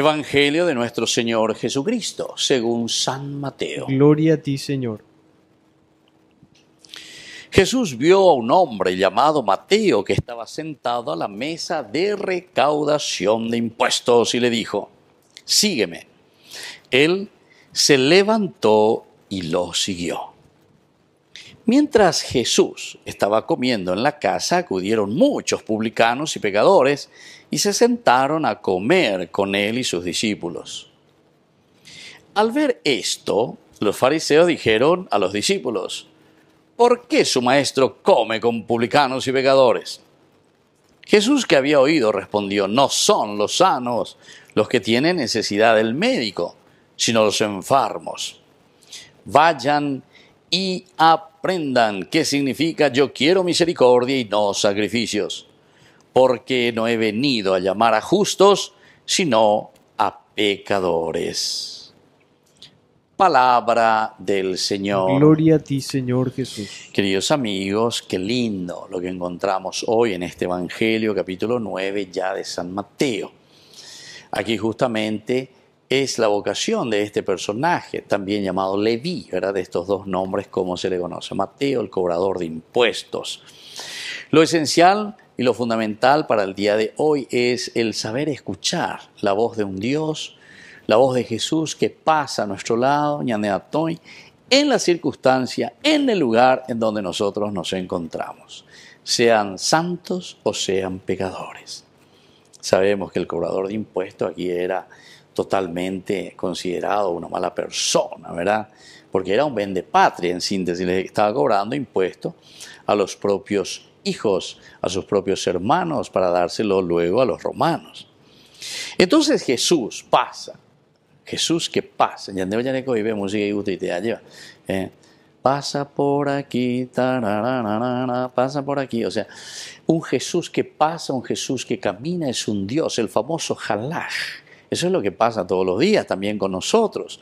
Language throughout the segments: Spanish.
Evangelio de nuestro Señor Jesucristo, según San Mateo. Gloria a ti, Señor. Jesús vio a un hombre llamado Mateo que estaba sentado a la mesa de recaudación de impuestos y le dijo, sígueme. Él se levantó y lo siguió. Mientras Jesús estaba comiendo en la casa, acudieron muchos publicanos y pecadores y se sentaron a comer con él y sus discípulos. Al ver esto, los fariseos dijeron a los discípulos, ¿por qué su maestro come con publicanos y pecadores? Jesús que había oído respondió, no son los sanos los que tienen necesidad del médico, sino los enfermos. Vayan y aprendan qué significa yo quiero misericordia y no sacrificios, porque no he venido a llamar a justos, sino a pecadores. Palabra del Señor. Gloria a ti, Señor Jesús. Queridos amigos, qué lindo lo que encontramos hoy en este Evangelio, capítulo 9 ya de San Mateo. Aquí justamente es la vocación de este personaje, también llamado Leví, ¿verdad? De estos dos nombres, como se le conoce, Mateo, el cobrador de impuestos. Lo esencial y lo fundamental para el día de hoy es el saber escuchar la voz de un Dios, la voz de Jesús que pasa a nuestro lado, ñaneatoy, en la circunstancia, en el lugar en donde nosotros nos encontramos, sean santos o sean pecadores. Sabemos que el cobrador de impuestos aquí era totalmente considerado una mala persona, ¿verdad? Porque era un patria en síntesis, le estaba cobrando impuestos a los propios hijos, a sus propios hermanos, para dárselo luego a los romanos. Entonces Jesús pasa, Jesús que pasa, eh, pasa por aquí, pasa por aquí, o sea, un Jesús que pasa, un Jesús que camina es un Dios, el famoso Jalash. Eso es lo que pasa todos los días también con nosotros.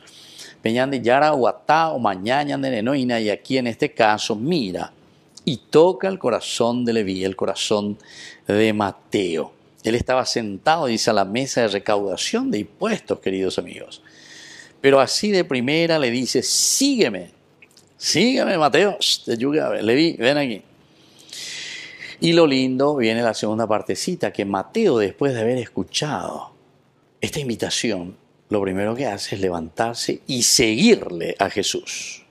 de yara guatá o mañana nenoina y aquí en este caso mira y toca el corazón de Leví, el corazón de Mateo. Él estaba sentado, dice, a la mesa de recaudación de impuestos, queridos amigos. Pero así de primera le dice, sígueme, sígueme Mateo, Leví, ven aquí. Y lo lindo viene la segunda partecita, que Mateo, después de haber escuchado, esta invitación, lo primero que hace es levantarse y seguirle a Jesús.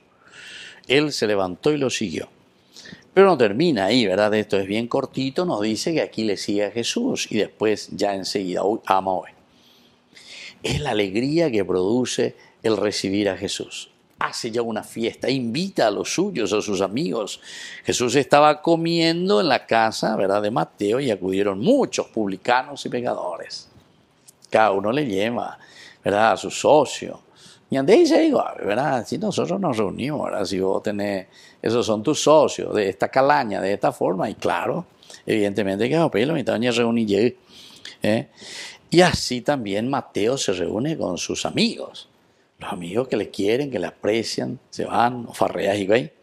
Él se levantó y lo siguió. Pero no termina ahí, ¿verdad? Esto es bien cortito, nos dice que aquí le sigue a Jesús y después ya enseguida, ah, a ama Es la alegría que produce el recibir a Jesús. Hace ya una fiesta, invita a los suyos, a sus amigos. Jesús estaba comiendo en la casa, ¿verdad?, de Mateo y acudieron muchos publicanos y pecadores cada uno le lleva, ¿verdad? A su socio. Y ande dice, digo, ¿verdad? Si nosotros nos reunimos, Si vos tenés, esos son tus socios, de esta calaña, de esta forma, y claro, evidentemente que la mitad de reunir. ¿eh? Y así también Mateo se reúne con sus amigos, los amigos que le quieren, que le aprecian, se van, farreas y ve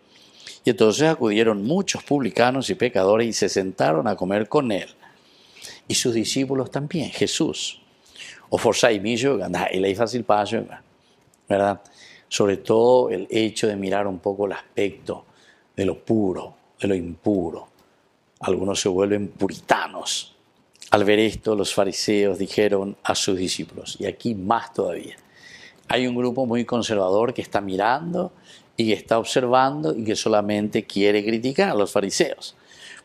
Y entonces acudieron muchos publicanos y pecadores y se sentaron a comer con él. Y sus discípulos también, Jesús o y y fácil paso, ¿verdad? Sobre todo el hecho de mirar un poco el aspecto de lo puro, de lo impuro. Algunos se vuelven puritanos. Al ver esto, los fariseos dijeron a sus discípulos, y aquí más todavía, hay un grupo muy conservador que está mirando y que está observando y que solamente quiere criticar a los fariseos.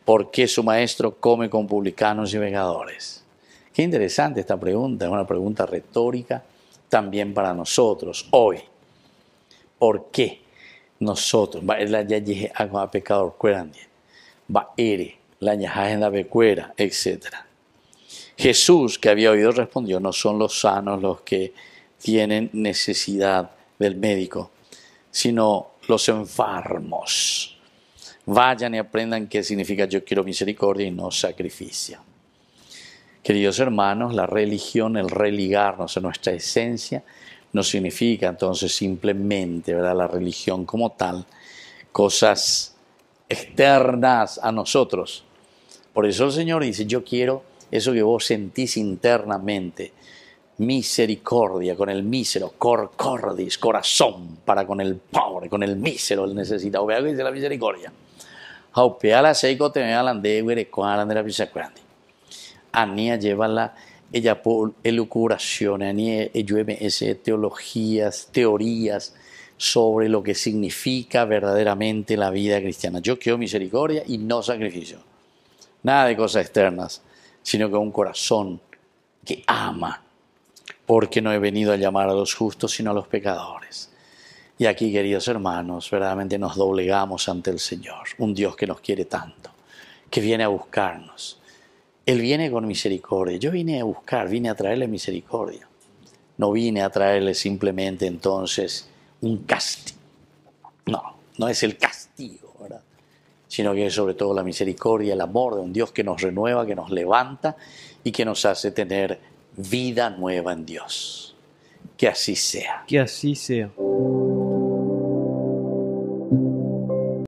porque qué su maestro come con publicanos y vengadores? Qué interesante esta pregunta, es una pregunta retórica también para nosotros hoy. ¿Por qué nosotros? La a pecador va ere, la en la becuera, etc. Jesús, que había oído, respondió: No son los sanos los que tienen necesidad del médico, sino los enfermos. Vayan y aprendan qué significa yo quiero misericordia y no sacrificio. Queridos hermanos, la religión, el religarnos a nuestra esencia, no significa entonces simplemente ¿verdad? la religión como tal, cosas externas a nosotros. Por eso el Señor dice, yo quiero eso que vos sentís internamente, misericordia con el mísero, cor cordis, corazón para con el pobre, con el mísero, el necesitado. Vea que dice la misericordia. de la Anía lleva la ella por Anía eh, llueve teologías, teorías sobre lo que significa verdaderamente la vida cristiana. Yo quiero misericordia y no sacrificio. Nada de cosas externas, sino que un corazón que ama, porque no he venido a llamar a los justos, sino a los pecadores. Y aquí, queridos hermanos, verdaderamente nos doblegamos ante el Señor, un Dios que nos quiere tanto, que viene a buscarnos él viene con misericordia. Yo vine a buscar, vine a traerle misericordia. No vine a traerle simplemente entonces un castigo. No, no es el castigo, ¿verdad? sino que es sobre todo la misericordia, el amor de un Dios que nos renueva, que nos levanta y que nos hace tener vida nueva en Dios. Que así sea. Que así sea.